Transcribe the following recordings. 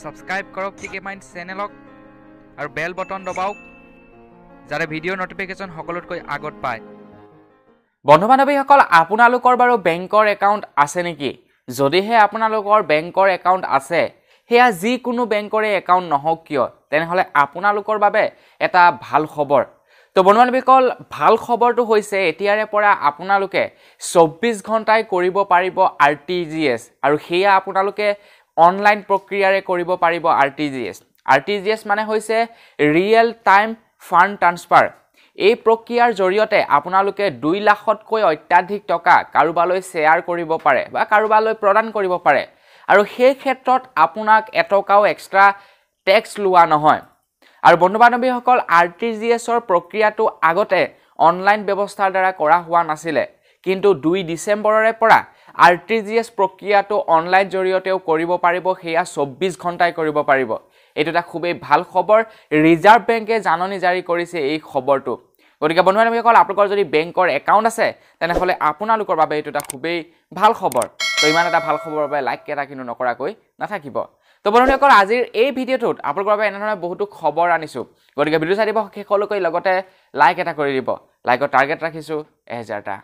subscribe কৰক টিকে mind চেনেলক আৰু বেল বটন দবাওক যাতে ভিডিঅ' নটিফিকেশ্যন সকলোতকৈ আগত পায় বন্ধু বান্ধৱীসকল আপোনালোকৰ বাৰু বেংকৰ একাউণ্ট আছে নেকি যদিহে আপোনালোকৰ বেংকৰ একাউণ্ট আছে সেয়া যিকোনো বেংকৰে একাউণ্ট নহওক কিয় তেনেহ'লে আপোনালোকৰ বাবে এটা ভাল খবৰ তো বন্ধু বান্ধৱীসকল ভাল খবৰটো হৈছে এতিয়াৰে পৰা আপোনালোকে চৌব্বিছ ঘণ্টাই কৰিব পাৰিব আৰ টি জি এছ আৰু সেয়া আপোনালোকে অনলাইন প্ৰক্ৰিয়াৰে কৰিব পাৰিব R T G S R T G S মানে হৈছে ৰিয়েল টাইম ফাণ্ড ট্ৰান্সফাৰ এই প্ৰক্ৰিয়াৰ জৰিয়তে আপোনালোকে দুই লাখতকৈ অত্যাধিক টকা কাৰোবালৈ শ্বেয়াৰ কৰিব পাৰে বা কাৰোবালৈ প্ৰদান কৰিব পাৰে আৰু সেই ক্ষেত্ৰত আপোনাক এটকাও এক্সট্ৰা টেক্স লোৱা নহয় আৰু বন্ধু বান্ধৱীসকল আৰ টি জি এছৰ প্ৰক্ৰিয়াটো আগতে অনলাইন ব্যৱস্থাৰ দ্বাৰা কৰা হোৱা নাছিলে কিন্তু দুই ডিচেম্বৰৰে পৰা আৰ টি জি এছ প্ৰক্ৰিয়াটো অনলাইন জৰিয়তেও কৰিব পাৰিব সেয়া চৌব্বিছ ঘণ্টাই কৰিব পাৰিব এইটো এটা খুবেই ভাল খবৰ ৰিজাৰ্ভ বেংকে জাননী জাৰি কৰিছে এই খবৰটো গতিকে বন্ধু বান্ধৱীসকল আপোনালোকৰ যদি বেংকৰ একাউণ্ট আছে তেনেহ'লে আপোনালোকৰ বাবে এইটো এটা খুবেই ভাল খবৰ তো ইমান এটা ভাল খবৰৰ বাবে লাইক এটা কিন্তু নকৰাকৈ নাথাকিব তো বন্ধুসকল আজিৰ এই ভিডিঅ'টোত আপোনালোকৰ বাবে এনেধৰণে বহুতো খবৰ আনিছোঁ গতিকে ভিডিঅ' চাই দিব শেষলৈকে লগতে লাইক এটা কৰি দিব লাইকৰ টাৰ্গেট ৰাখিছোঁ এহেজাৰটা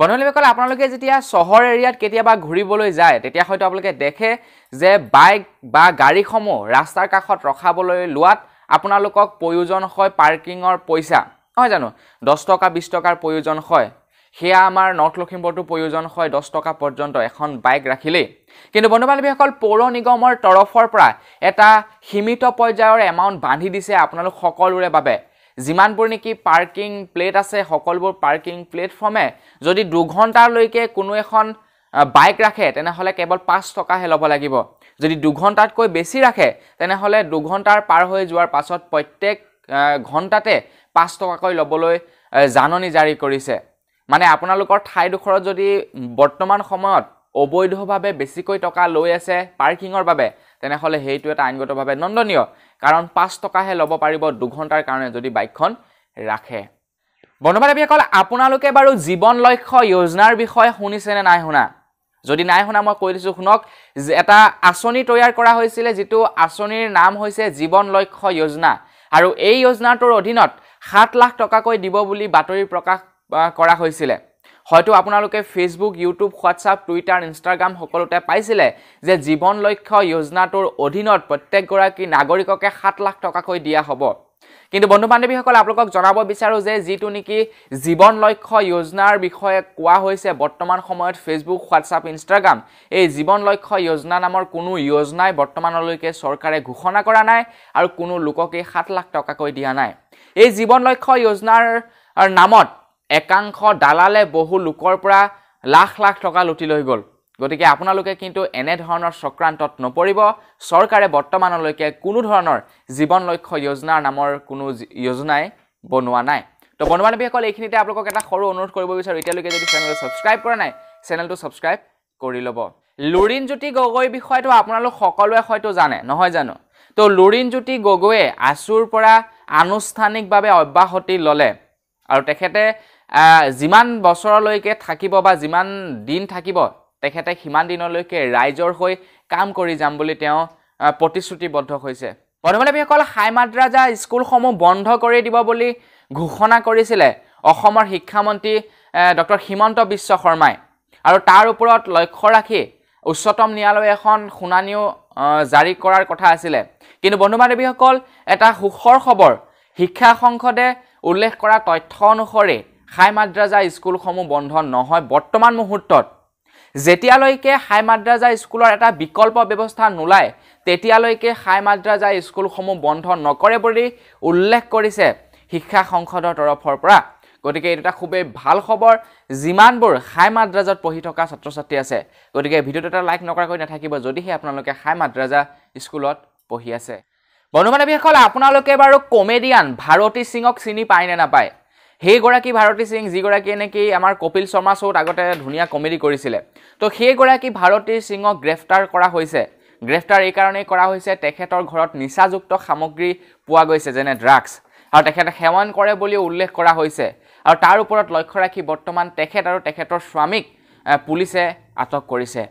বন্ধুসকল আপোনালোকে যেতিয়া চহৰ এৰিয়াত কেতিয়াবা ঘূৰিবলৈ যায় তেতিয়া হয়তো আপোনালোকে দেখে যে বাইক বা গাড়ীসমূহ ৰাস্তাৰ কাষত ৰখাবলৈ লোৱাত আপোনালোকক প্ৰয়োজন হয় পাৰ্কিঙৰ পইচা নহয় জানো দহ টকা বিছ টকাৰ প্ৰয়োজন হয় সেয়া আমাৰ নৰ্থ লখিমপুৰতো প্ৰয়োজন হয় দহ টকা পৰ্যন্ত এখন বাইক ৰাখিলেই কিন্তু বন্ধু বান্ধৱীসকল পৌৰ নিগমৰ তৰফৰ পৰা এটা সীমিত পৰ্যায়ৰ এমাউণ্ট বান্ধি দিছে আপোনালোক সকলোৰে বাবে যিমানবোৰ নেকি পাৰ্কিং প্লেট আছে সকলোবোৰ পাৰ্কিং প্লেটফৰ্মে যদি দুঘণ্টালৈকে কোনো এখন বাইক ৰাখে তেনেহ'লে কেৱল পাঁচ টকাহে ল'ব লাগিব যদি দুঘণ্টাতকৈ বেছি ৰাখে তেনেহ'লে দুঘণ্টাৰ পাৰ হৈ যোৱাৰ পাছত প্ৰত্যেক ঘণ্টাতে পাঁচ টকাকৈ ল'বলৈ জাননী জাৰি কৰিছে মানে আপোনালোকৰ ঠাইডোখৰত যদি বৰ্তমান সময়ত অবৈধভাৱে বেছিকৈ টকা লৈ আছে পাৰ্কিঙৰ বাবে তেনেহ'লে সেইটো এটা আইনগতভাৱে নন্দনীয় কাৰণ পাঁচ টকাহে ল'ব পাৰিব দুঘণ্টাৰ কাৰণে যদি বাইকখন ৰাখে বন্ধু বান্ধৱীসকল আপোনালোকে বাৰু জীৱন লক্ষ্য যোজনাৰ বিষয়ে শুনিছেনে নাই শুনা যদি নাই শুনা মই কৈ দিছোঁ শুনক এটা আঁচনি তৈয়াৰ কৰা হৈছিলে যিটো আঁচনিৰ নাম হৈছে জীৱন লক্ষ্য যোজনা আৰু এই যোজনাটোৰ অধীনত সাত লাখ টকাকৈ দিব বুলি বাতৰি প্ৰকাশ কৰা হৈছিলে হয়তো আপোনালোকে Facebook YouTube WhatsApp Twitter Instagram সকলোতে পাইছিলে যে জীৱন লক্ষ্য যোজনাটোৰ অধীনত প্ৰত্যেকগৰাকী নাগৰিককে সাত লাখ টকাকৈ দিয়া হ'ব কিন্তু বন্ধু বান্ধৱীসকল আপোনালোকক জনাব বিচাৰোঁ যে যিটো নেকি জীৱন লক্ষ্য যোজনাৰ বিষয়ে কোৱা হৈছে বৰ্তমান সময়ত ফেচবুক হোৱাটছআপ ইনষ্টাগ্ৰাম এই জীৱন লক্ষ্য যোজনা নামৰ কোনো যোজনাই বৰ্তমানলৈকে চৰকাৰে ঘোষণা কৰা নাই আৰু কোনো লোককেই সাত লাখ টকাকৈ দিয়া নাই এই জীৱন লক্ষ্য যোজনাৰ নামত একাংশ দালালে বহু লোকৰ পৰা লাখ লাখ টকা লুটি লৈ গ'ল গতিকে আপোনালোকে কিন্তু এনেধৰণৰ চক্ৰান্তত নপৰিব চৰকাৰে বৰ্তমানলৈকে কোনো ধৰণৰ জীৱন লক্ষ্য যোজনাৰ নামৰ কোনো যোজনাই বনোৱা নাই তো বন্ধু বান্ধৱীসকল এইখিনিতে আপোনালোকক এটা সৰু অনুৰোধ কৰিব বিচাৰোঁ এতিয়ালৈকে যদি চেনেলটো ছাবস্ক্ৰাইব কৰা নাই চেনেলটো ছাবস্ক্ৰাইব কৰি ল'ব লুৰিণজ্যোতি গগৈৰ বিষয়েতো আপোনালোক সকলোৱে হয়তো জানে নহয় জানো তো লুৰিণজ্যোতি গগৈয়ে আছুৰ পৰা আনুষ্ঠানিকভাৱে অব্যাহতি ল'লে আৰু তেখেতে যিমান বছৰলৈকে থাকিব বা যিমান দিন থাকিব তেখেতে সিমান দিনলৈকে ৰাইজৰ হৈ কাম কৰি যাম বুলি তেওঁ প্ৰতিশ্ৰুতিবদ্ধ হৈছে বন্ধুবান্ধৱীসকল হাই মাদ্ৰাজা স্কুলসমূহ বন্ধ কৰি দিব বুলি ঘোষণা কৰিছিলে অসমৰ শিক্ষামন্ত্ৰী ডক্টৰ হিমন্ত বিশ্ব শৰ্মাই আৰু তাৰ ওপৰত লক্ষ্য ৰাখি উচ্চতম ন্যায়ালয়ে এখন শুনানিও জাৰি কৰাৰ কথা আছিলে কিন্তু বন্ধু বান্ধৱীসকল এটা সুখৰ খবৰ শিক্ষা সংসদে উল্লেখ কৰা তথ্য অনুসৰি হাই মাদ্ৰাজা স্কুলসমূহ বন্ধ নহয় বৰ্তমান মুহূৰ্তত যেতিয়ালৈকে হাই মাদ্ৰাজা স্কুলৰ এটা বিকল্প ব্যৱস্থা নোলায় তেতিয়ালৈকে হাই মাদ্ৰাজা স্কুলসমূহ বন্ধ নকৰে বুলি উল্লেখ কৰিছে শিক্ষা সংসদৰ তৰফৰ পৰা গতিকে এইটো এটা খুবেই ভাল খবৰ যিমানবোৰ হাই মাদ্ৰাজত পঢ়ি থকা ছাত্ৰ ছাত্ৰী আছে গতিকে ভিডিঅ'টো এটা লাইক নকৰাকৈ নাথাকিব যদিহে আপোনালোকে হাই মাদ্ৰাজা স্কুলত পঢ়ি আছে বন্ধু বান্ধৱীসকল আপোনালোকে বাৰু কমেডিয়ান ভাৰতী সিঙক চিনি পায় নে নাপায় সেইগৰাকী ভাৰতী সিং যিগৰাকীয়ে নেকি আমাৰ কপিল শৰ্মা শ্বোত আগতে ধুনীয়া কমেডি কৰিছিলে তো সেইগৰাকী ভাৰতী সিঙক গ্ৰেপ্তাৰ কৰা হৈছে গ্ৰেপ্তাৰ এইকাৰণেই কৰা হৈছে তেখেতৰ ঘৰত নিচাযুক্ত সামগ্ৰী পোৱা গৈছে যেনে ড্ৰাগছ আৰু তেখেতে সেৱন কৰে বুলি উল্লেখ কৰা হৈছে আৰু তাৰ ওপৰত লক্ষ্য ৰাখি বৰ্তমান তেখেত আৰু তেখেতৰ স্বামীক পুলিচে আটক কৰিছে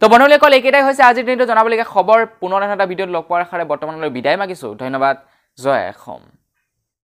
তো বন্ধুসকল এইকেইটাই হৈছে আজিৰ দিনটো জনাবলগীয়া খবৰ পুনৰ এটা ভিডিঅ'ত লগ পোৱাৰ আশাৰে বৰ্তমানলৈ বিদায় মাগিছোঁ ধন্যবাদ জয় অসম